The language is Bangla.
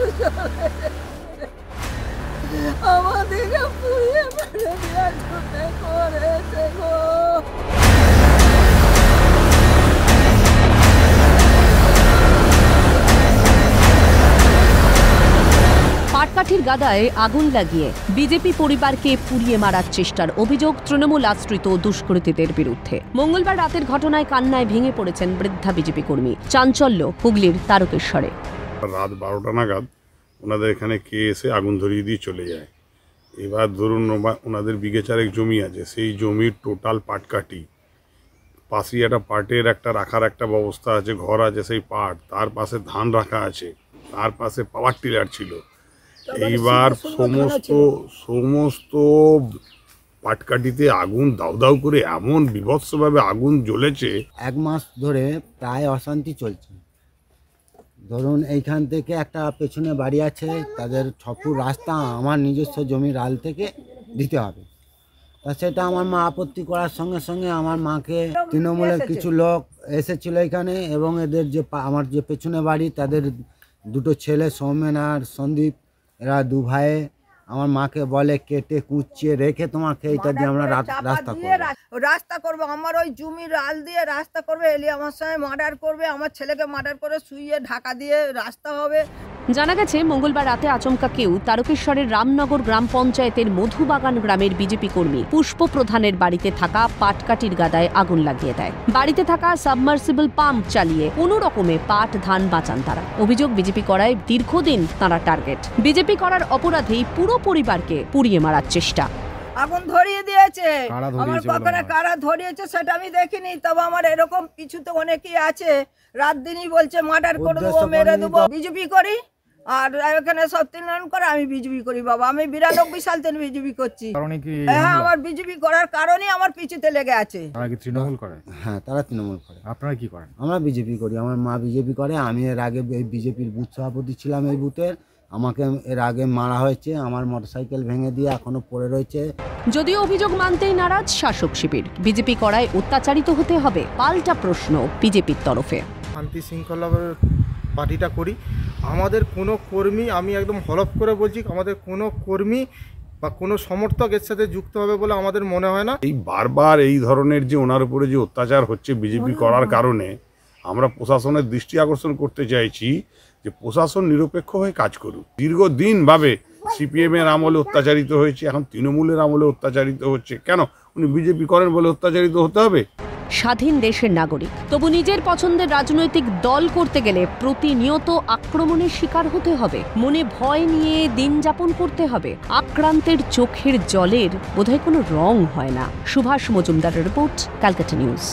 পাটকাঠির গাদায় আগুন লাগিয়ে বিজেপি পরিবারকে পুড়িয়ে মারার চেষ্টার অভিযোগ তৃণমূল আশ্রিত দুষ্কৃতীদের বিরুদ্ধে মঙ্গলবার রাতের ঘটনায় কান্নায় ভেঙে পড়েছেন বৃদ্ধা বিজেপি কর্মী চাঞ্চল্য হুগলির তারকেশ্বরে রাত বারোটা নাগাদ ওনাদের এখানে কে এসে আগুন ধরিয়ে দিয়ে চলে যায় এবার ধরুন ওনাদের বিঘে চারেক জমি আছে সেই জমির টোটাল পাটকাটি পাশে একটা পাটের একটা রাখার একটা ব্যবস্থা আছে ঘর আছে সেই পাট তার পাশে ধান রাখা আছে তার পাশে পাওয়ার টিলার ছিল মানে এইবার সমস্ত সমস্ত পাটকাটিতে আগুন দাউ দাউ করে এমন বিভৎসভাবে আগুন জ্বলেছে এক মাস ধরে প্রায় অশান্তি চলছে ধরুন এইখান থেকে একটা পেছনে বাড়ি আছে তাদের ছপুর রাস্তা আমার নিজস্ব জমির আল থেকে দিতে হবে তা সেটা আমার মা আপত্তি করার সঙ্গে সঙ্গে আমার মাকে তৃণমূলের কিছু লোক এসেছিল এখানে এবং এদের যে আমার যে পেছনে বাড়ি তাদের দুটো ছেলে সৌমেন আর সন্দীপ এরা দু ভাইয়ে আমার মাকে বলে কেটে কুচিয়ে রেখে তোমাকে এইটা দিয়ে আমরা রাস্তা করবো রাস্তা করব আমার ওই জমির আল দিয়ে রাস্তা করবে এলি আমার সঙ্গে মার্ডার করবে আমার ছেলেকে মার্ডার করে শুয়ে ঢাকা দিয়ে রাস্তা হবে জানা গেছে মঙ্গলবার রাতে আচমকা কেউ তারকেশ্বরের রামনগর গ্রাম পঞ্চায়েতের মধুবাগান গ্রামের বিজেপি কর্মী পুষ্প প্রধানের বাড়িতে থাকা পাটকাটির গাদায় আগুন লাগিয়ে দেয় বাড়িতে থাকা সাবমার্সিবল পাম্প চালিয়ে কোনো রকমে পাট ধান বাঁচান তারা অভিযোগ বিজেপি করায় দীর্ঘদিন তারা টার্গেট বিজেপি করার অপরাধেই পুরো পরিবারকে পুড়িয়ে মারার চেষ্টা আগুন ধরিয়ে দিয়েছে আমার কখনো কারা ধরিয়েছে সেটা আমি দেখিনি তবে আমার এরকম কিছু তো অনেকেই আছে রাত দিনই বলছে মার্ডার করে দেবো মেরে দেবো বিজেপি করি আর এখানে সত্যনারায়ণ করে আমি বিজেপি করি বাবা আমি বিরানব্বই সাল থেকে বিজেপি করছি হ্যাঁ আমার বিজেপি করার কারণে আমার পিছুতে লেগে আছে তৃণমূল করে হ্যাঁ তারা তৃণমূল করে আপনারা কি করেন আমরা বিজেপি করি আমার মা বিজেপি করে আমি এর আগে বিজেপির বুথ সভাপতি ছিলাম এই বুথের আমাকে এর আগে মারা হয়েছে আমার মোটরসাইকেল ভেঙে দিয়ে এখনো পড়ে রয়েছে যদিও অভিযোগ মানতেই নারাজ শাসক শিবির বিজেপি করায় অত্যাচারিত হতে হবে পাল্টা প্রশ্ন বিজেপির তরফে শান্তি শৃঙ্খলা পার্টিটা করি আমাদের কোনো কর্মী আমি একদম হলফ করে বলছি আমাদের কোনো কর্মী বা কোনো সমর্থক এর সাথে যুক্ত হবে বলে আমাদের মনে হয় না এই বারবার এই ধরনের যে ওনার উপরে যে অত্যাচার হচ্ছে বিজেপি হ্যাঁ, করার হ্যাঁ। কারণে আমরা প্রশাসনের দৃষ্টি আকর্ষণ করতে চাইছি যে প্রশাসন নিরপেক্ষ হয়ে কাজ করুক দীর্ঘদিনভাবে সিপিএমের আমলে অত্যাচারিত হয়েছে এখন তৃণমূলের আমলে অত্যাচারিত হচ্ছে কেন উনি বিজেপি করেন বলে অত্যাচারিত হতে হবে স্বাধীন দেশের নাগরিক তবু নিজের পছন্দের রাজনৈতিক দল করতে গেলে প্রতিনিয়ত আক্রমণের শিকার হতে হবে মনে ভয় নিয়ে দিন যাপন করতে হবে আক্রান্তের চোখের জলের বোধহয় কোনো রং হয় না সুভাষ মজুমদারের রিপোর্ট ক্যালকাটা নিউজ